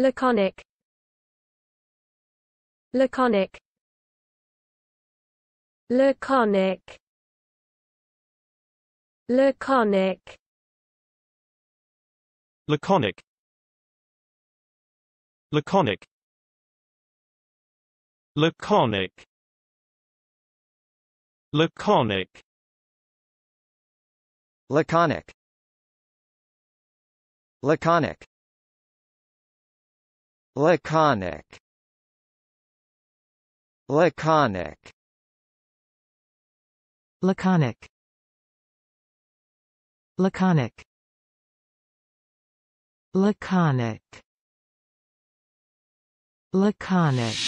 Laconic Laconic Laconic Laconic Laconic Laconic Laconic Laconic Laconic Laconic Laconic Laconic Laconic Laconic Laconic Laconic